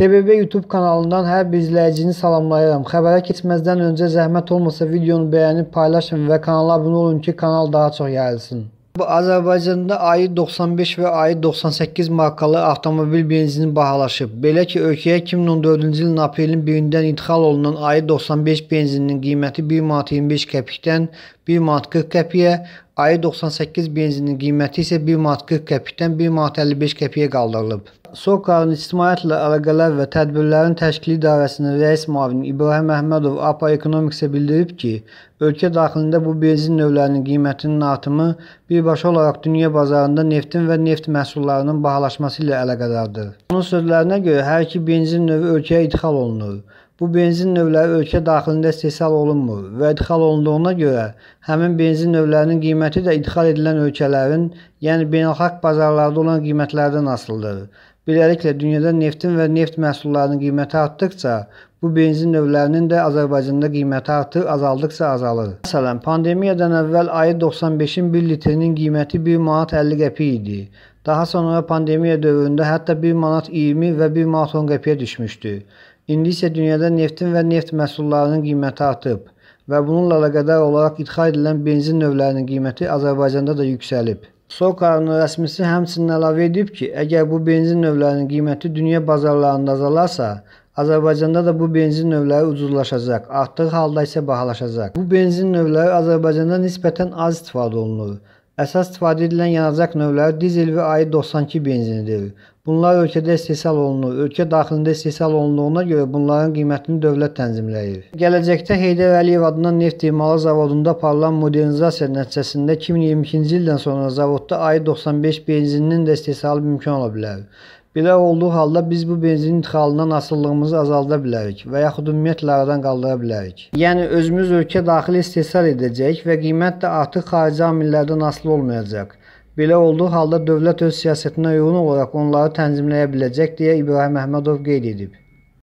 TBB YouTube kanalından hər bir izləyicini salamlayıram. Xəbərə keçməzdən öncə zəhmət olmasa videonu bəyənib paylaşın və kanala abunə olun ki, kanal daha çox yayılsın. Azərbaycanda ayı 95 və ayı 98 markalı avtomobil benzini bahalaşıb. Belə ki, ölkəyə 2014-cü ilin aprelin 1-dən idxal olunan ayı 95 benzininin qiyməti 1 manat 25 qəpikdən 1 manat 40 qəpiyə, ayı 98 benzinin qiyməti isə 1 manat 40 qəpikdən 1 manat 55 qəpiyə qaldırılıb. SOCAR-ın ictimaiyyətlə əlaqələr və tədbirlərin təşkili idarəsinin rəis müavini İbrahim Əhmədov APA Ekonomiksə bildirib ki, ölkə daxilində bu benzin növlərinin qiymətinin artımı birbaşa olaraq dünya bazarında neftin və neft məhsullarının bahalaşması ilə əlaqədardır. Onun sözlərinə görə hər iki benzin növü ölkəyə idxal olunur. Bu benzin növləri ölkə daxilində istehsal olunmur və idxal olunduğuna görə həmin benzin növlərinin qiyməti də idxal edilən ölkələrin, yəni beynəlxalq bazarlarda olan qiymətlərdən asılıdır. Beləliklə, dünyada neftin və neft məhsullarının qiyməti artdıqca, bu benzin növlərinin də Azərbaycanda qiyməti artıq azaldıqca azalır. Məsələn, pandemiyadan əvvəl ayı 95-in 1 litrinin qiyməti 1 manat 50 qəpik idi. Daha sonra pandemiya dövründə hətta 1 manat 20 və 1 manat 10 qəpiyə düşmüşdü. İndi isə dünyada neftin və neft məhsullarının qiyməti artıb və bununla əlaqədar olaraq idxal edilən benzin növlərinin qiyməti Azərbaycanda da yüksəlib. SOCARın rəsmisi həmçinin əlavə edib ki, əgər bu benzin növlərinin qiyməti dünya bazarlarında azalarsa, Azərbaycanda da bu benzin növləri ucuzlaşacaq, artdığı halda isə bahalaşacaq. Bu benzin növləri Azərbaycanda nisbətən az istifadə olunur. Əsas istifadə edilən yanacaq növləri dizel və ayı 92 benzinidir. Bunlar ölkədə istehsal olunur. Ölkə daxilində istehsal olunduğuna görə bunların qiymətini dövlət tənzimləyir. Gələcəkdə Heydər Əliyev adına neft emalı zavodunda aparılan modernizasiya nəticəsində 2022-ci ildən sonra zavodda ayı 95 benzininin də istehsalı mümkün ola bilər. Belə olduğu halda biz bu benzin idxalından asılılığımızı azalda bilərik və yaxud ümumiyyətlə aradan qaldıra bilərik. Yəni özümüz ölkə daxili istehsal edəcək və qiymət də artıq xarici amillərdən asılı olmayacaq. Belə olduğu halda dövlət öz siyasətinə uyğun olaraq onları tənzimləyə biləcək deyə İbrahim Əhmədov qeyd edib.